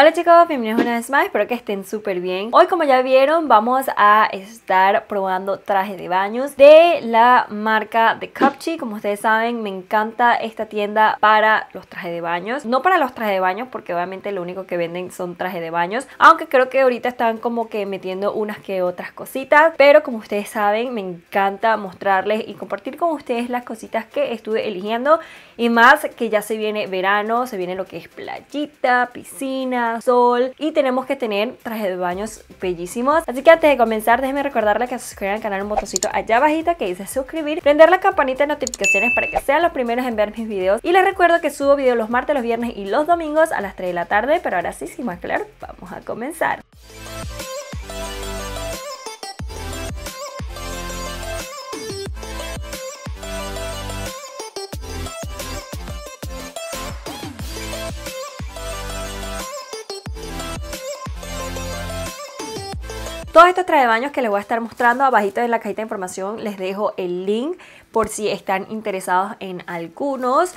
Hola chicos, bienvenidos una vez más, espero que estén súper bien Hoy como ya vieron vamos a estar probando trajes de baños de la marca The Cupchi Como ustedes saben me encanta esta tienda para los trajes de baños No para los trajes de baños porque obviamente lo único que venden son trajes de baños Aunque creo que ahorita están como que metiendo unas que otras cositas Pero como ustedes saben me encanta mostrarles y compartir con ustedes las cositas que estuve eligiendo Y más que ya se viene verano, se viene lo que es playita, piscina sol y tenemos que tener trajes de baños bellísimos. Así que antes de comenzar, déjenme recordarle que se suscriban al canal un botoncito allá bajita que dice suscribir, prender la campanita de notificaciones para que sean los primeros en ver mis videos. Y les recuerdo que subo videos los martes, los viernes y los domingos a las 3 de la tarde, pero ahora sí, sin más claro, vamos a comenzar. Todos estos baño que les voy a estar mostrando abajito en la cajita de información les dejo el link por si están interesados en algunos.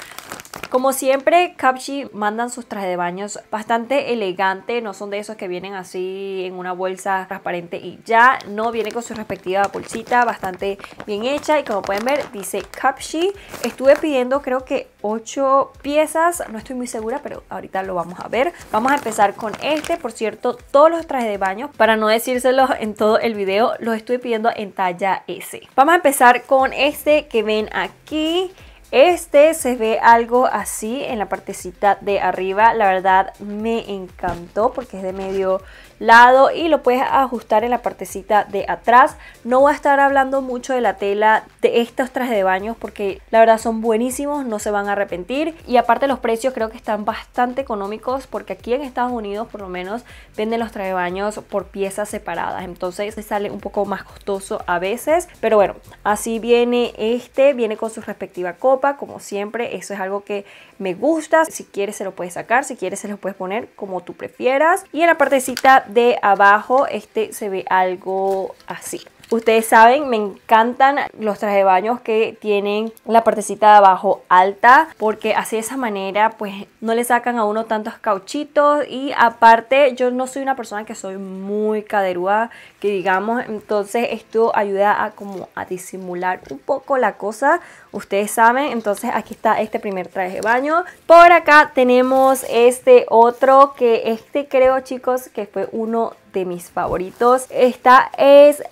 Como siempre, Capchi mandan sus trajes de baños bastante elegante, no son de esos que vienen así en una bolsa transparente y ya, no, viene con su respectiva bolsita bastante bien hecha y como pueden ver dice Capshi. Estuve pidiendo creo que 8 piezas, no estoy muy segura, pero ahorita lo vamos a ver. Vamos a empezar con este, por cierto, todos los trajes de baño, para no decírselos en todo el video, los estuve pidiendo en talla S. Vamos a empezar con este que ven aquí. Este se ve algo así en la partecita de arriba. La verdad me encantó porque es de medio lado y lo puedes ajustar en la partecita de atrás. No voy a estar hablando mucho de la tela de estos trajes de baños porque la verdad son buenísimos, no se van a arrepentir y aparte los precios creo que están bastante económicos porque aquí en Estados Unidos por lo menos venden los trajes de baños por piezas separadas, entonces sale un poco más costoso a veces, pero bueno, así viene este, viene con su respectiva copa, como siempre, eso es algo que me gusta. Si quieres se lo puedes sacar, si quieres se lo puedes poner como tú prefieras. Y en la partecita de abajo este se ve algo así. Ustedes saben, me encantan los trajes de baños que tienen la partecita de abajo alta porque así de esa manera pues no le sacan a uno tantos cauchitos y aparte yo no soy una persona que soy muy caderúa que digamos, entonces esto ayuda a como a disimular un poco la cosa, ustedes saben, entonces aquí está este primer traje de baño. Por acá tenemos este otro que este creo chicos que fue uno de mis favoritos. Esta es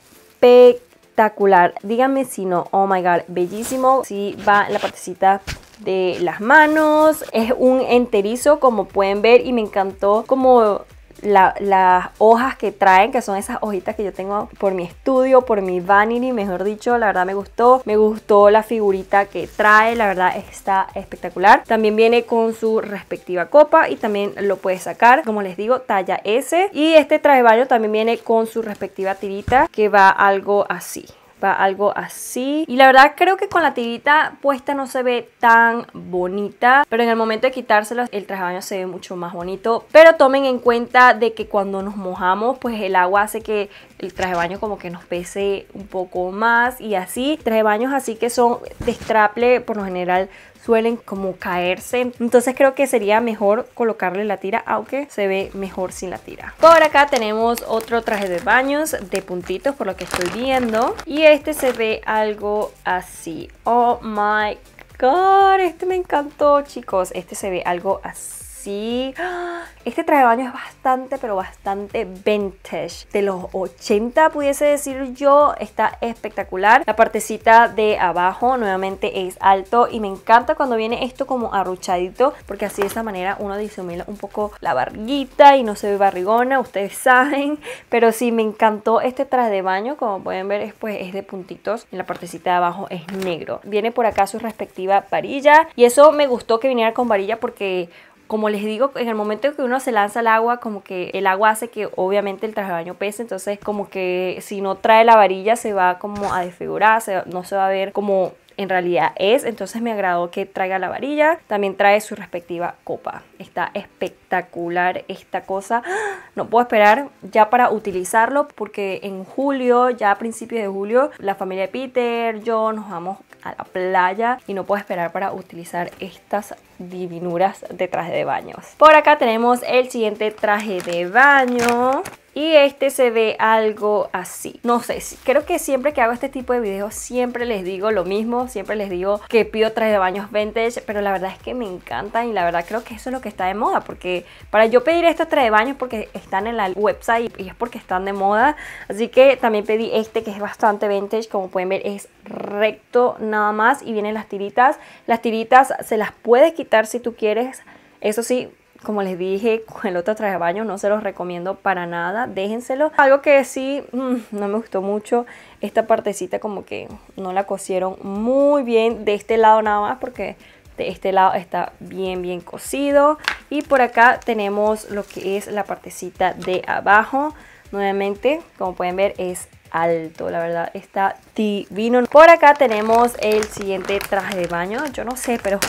espectacular. Díganme si no, oh my god, bellísimo. Si sí, va la partecita de las manos, es un enterizo como pueden ver y me encantó como las hojas que traen, que son esas hojitas que yo tengo por mi estudio, por mi vanity, mejor dicho, la verdad me gustó. Me gustó la figurita que trae, la verdad está espectacular. También viene con su respectiva copa y también lo puedes sacar, como les digo, talla S. Y este traje baño también viene con su respectiva tirita que va algo así algo así. Y la verdad creo que con la tirita puesta no se ve tan bonita, pero en el momento de quitárselo el traje de baño se ve mucho más bonito. Pero tomen en cuenta de que cuando nos mojamos, pues el agua hace que el traje de baño como que nos pese un poco más y así. Traje de baños así que son de straple por lo general suelen como caerse. Entonces creo que sería mejor colocarle la tira, aunque se ve mejor sin la tira. Por acá tenemos otro traje de baños de puntitos, por lo que estoy viendo. Y este se ve algo así. Oh my god, este me encantó, chicos. Este se ve algo así. ¡Ah! Este traje de baño es bastante, pero bastante vintage. De los 80 pudiese decir yo, está espectacular. La partecita de abajo nuevamente es alto y me encanta cuando viene esto como arruchadito porque así de esa manera uno disimula un poco la barriguita y no se ve barrigona, ustedes saben. Pero sí, me encantó este traje de baño, como pueden ver es, pues, es de puntitos. Y la partecita de abajo es negro. Viene por acá su respectiva varilla y eso me gustó que viniera con varilla porque como les digo, en el momento que uno se lanza al agua, como que el agua hace que obviamente el traje de baño pese, entonces como que si no trae la varilla se va como a desfigurar, no se va a ver como en realidad es. Entonces me agradó que traiga la varilla. También trae su respectiva copa. Está espectacular esta cosa. No puedo esperar ya para utilizarlo porque en julio, ya a principios de julio, la familia de Peter, yo nos vamos a la playa y no puedo esperar para utilizar estas divinuras de traje de baños. Por acá tenemos el siguiente traje de baño y este se ve algo así. No sé, creo que siempre que hago este tipo de videos siempre les digo lo mismo, siempre les digo que pido trajes de baños vintage, pero la verdad es que me encantan y la verdad creo que eso es lo que está de moda, porque para yo pedir estos trajes de baños porque están en la website y es porque están de moda, así que también pedí este que es bastante vintage, como pueden ver es recto nada más y vienen las tiritas, las tiritas se las puedes quitar si tú quieres, eso sí, como les dije, con el otro traje de baño no se los recomiendo para nada, déjenselo. Algo que sí mm, no me gustó mucho, esta partecita como que no la cosieron muy bien de este lado nada más porque de este lado está bien bien cosido y por acá tenemos lo que es la partecita de abajo nuevamente como pueden ver es alto la verdad está divino por acá tenemos el siguiente traje de baño yo no sé pero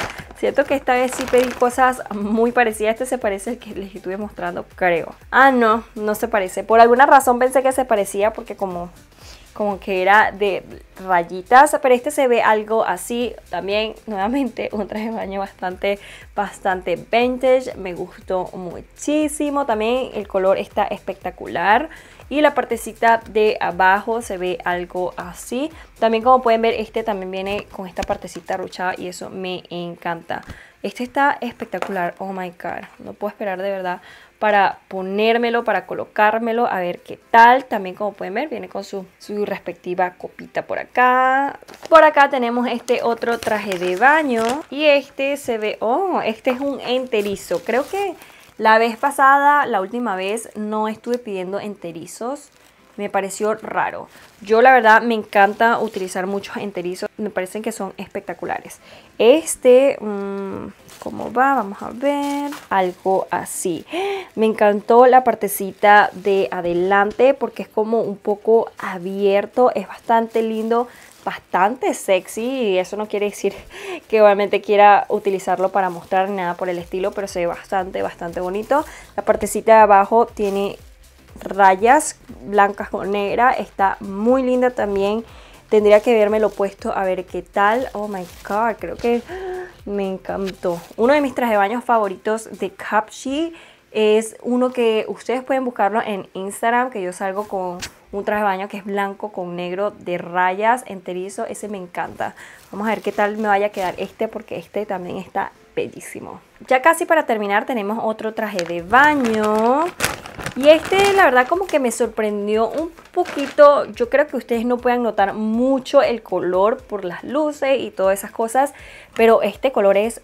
Siento que esta vez sí pedí cosas muy parecidas. Este se parece al que les estuve mostrando, creo. Ah, no, no se parece. Por alguna razón pensé que se parecía porque como como que era de rayitas, pero este se ve algo así, también nuevamente un traje de baño bastante, bastante vintage, me gustó muchísimo, también el color está espectacular y la partecita de abajo se ve algo así, también como pueden ver este también viene con esta partecita ruchada y eso me encanta. Este está espectacular, oh my god, no puedo esperar de verdad para ponérmelo, para colocármelo, a ver qué tal. También como pueden ver, viene con su, respectiva copita por acá. Por acá tenemos este otro traje de baño y este se ve, oh, este es un enterizo. Creo que la vez pasada, la última vez, no estuve pidiendo enterizos me pareció raro. Yo la verdad me encanta utilizar muchos enterizos, me parecen que son espectaculares. Este, mm, ¿cómo va? Vamos a ver, algo así. Me encantó la partecita de adelante porque es como un poco abierto, es bastante lindo, bastante sexy y eso no quiere decir que obviamente quiera utilizarlo para mostrar nada por el estilo, pero se ve bastante, bastante bonito. La partecita de abajo tiene rayas blancas con negra, está muy linda también. Tendría que verme lo puesto a ver qué tal. Oh my god, creo que me encantó. Uno de mis trajes de baños favoritos de Capshi es uno que ustedes pueden buscarlo en Instagram, que yo salgo con un traje de baño que es blanco con negro de rayas enterizo, ese me encanta. Vamos a ver qué tal me vaya a quedar este porque este también está bellísimo. Ya casi para terminar tenemos otro traje de baño y este la verdad como que me sorprendió un poquito, yo creo que ustedes no puedan notar mucho el color por las luces y todas esas cosas, pero este color es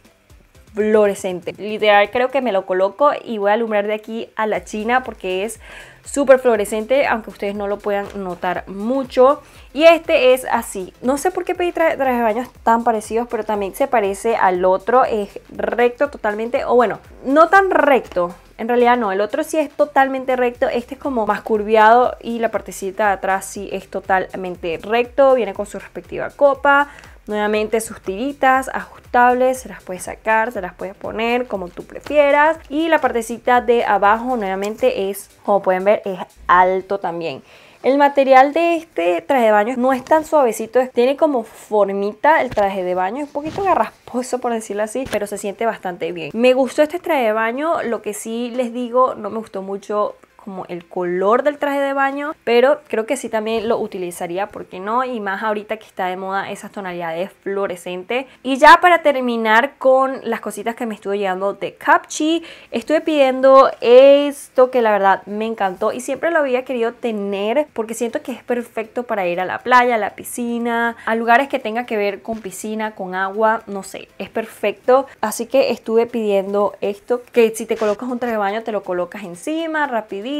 fluorescente. Literal creo que me lo coloco y voy a alumbrar de aquí a la china porque es súper fluorescente, aunque ustedes no lo puedan notar mucho. Y este es así. No sé por qué pedí trajes de baños tan parecidos, pero también se parece al otro. Es recto totalmente, o bueno, no tan recto. En realidad no, el otro sí es totalmente recto, este es como más curviado y la partecita de atrás sí es totalmente recto, viene con su respectiva copa, Nuevamente sus tiritas ajustables, se las puedes sacar, se las puedes poner como tú prefieras. Y la partecita de abajo nuevamente es, como pueden ver, es alto también. El material de este traje de baño no es tan suavecito, tiene como formita el traje de baño, es un poquito garrasposo por decirlo así, pero se siente bastante bien. Me gustó este traje de baño, lo que sí les digo, no me gustó mucho como el color del traje de baño, pero creo que sí también lo utilizaría, ¿por qué no? Y más ahorita que está de moda esas tonalidades fluorescentes. Y ya para terminar con las cositas que me estuve llegando de Capchi, estuve pidiendo esto que la verdad me encantó y siempre lo había querido tener porque siento que es perfecto para ir a la playa, a la piscina, a lugares que tenga que ver con piscina, con agua, no sé, es perfecto. Así que estuve pidiendo esto, que si te colocas un traje de baño te lo colocas encima rapidito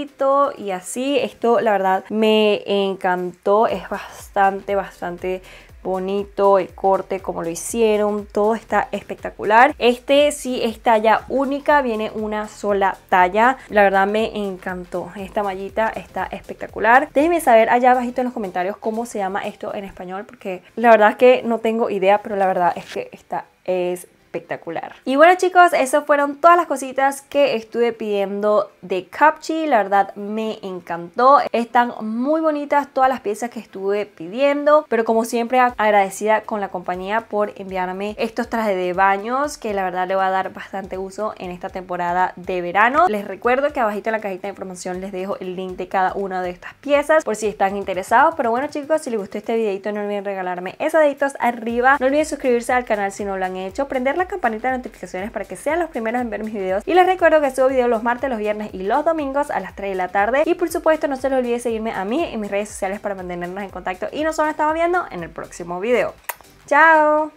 y así. Esto la verdad me encantó, es bastante, bastante bonito, el corte, como lo hicieron, todo está espectacular. Este sí es talla única, viene una sola talla. La verdad me encantó. Esta mallita está espectacular. Déjenme saber allá abajito en los comentarios cómo se llama esto en español, porque la verdad es que no tengo idea, pero la verdad es que está espectacular espectacular. Y bueno chicos, esas fueron todas las cositas que estuve pidiendo de Capchi, la verdad me encantó, están muy bonitas todas las piezas que estuve pidiendo, pero como siempre agradecida con la compañía por enviarme estos trajes de baños que la verdad le va a dar bastante uso en esta temporada de verano. Les recuerdo que abajito en la cajita de información les dejo el link de cada una de estas piezas por si están interesados, pero bueno chicos, si les gustó este videito no olviden regalarme esos deditos arriba, no olviden suscribirse al canal si no lo han hecho, prender la campanita de notificaciones para que sean los primeros en ver mis videos. Y les recuerdo que subo videos los martes, los viernes y los domingos a las 3 de la tarde. Y por supuesto no se les olvide seguirme a mí en mis redes sociales para mantenernos en contacto. Y nos estamos viendo en el próximo video. ¡Chao!